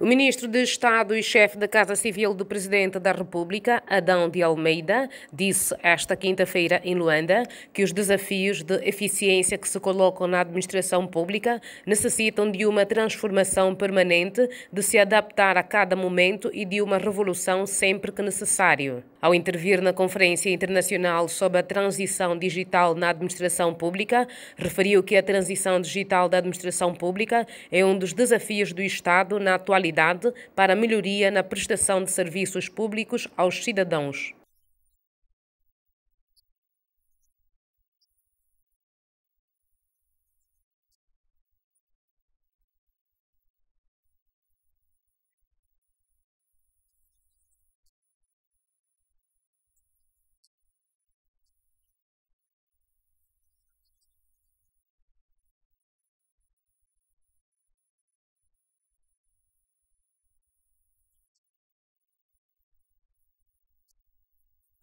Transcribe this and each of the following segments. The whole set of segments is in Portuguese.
O ministro de Estado e chefe da Casa Civil do Presidente da República, Adão de Almeida, disse esta quinta-feira em Luanda que os desafios de eficiência que se colocam na administração pública necessitam de uma transformação permanente, de se adaptar a cada momento e de uma revolução sempre que necessário. Ao intervir na Conferência Internacional sobre a Transição Digital na Administração Pública, referiu que a transição digital da administração pública é um dos desafios do Estado na atualidade qualidade para melhoria na prestação de serviços públicos aos cidadãos.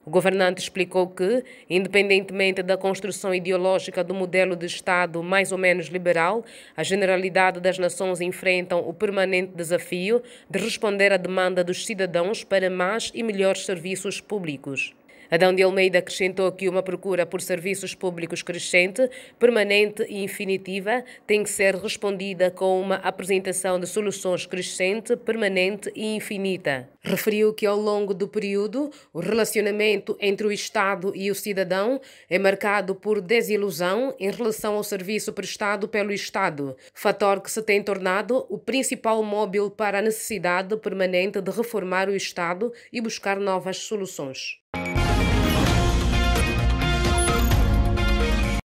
O governante explicou que, independentemente da construção ideológica do modelo de Estado mais ou menos liberal, a generalidade das nações enfrentam o permanente desafio de responder à demanda dos cidadãos para mais e melhores serviços públicos. Adão de Almeida acrescentou que uma procura por serviços públicos crescente, permanente e infinitiva tem que ser respondida com uma apresentação de soluções crescente, permanente e infinita. Referiu que ao longo do período, o relacionamento entre o Estado e o cidadão é marcado por desilusão em relação ao serviço prestado pelo Estado, fator que se tem tornado o principal móvel para a necessidade permanente de reformar o Estado e buscar novas soluções.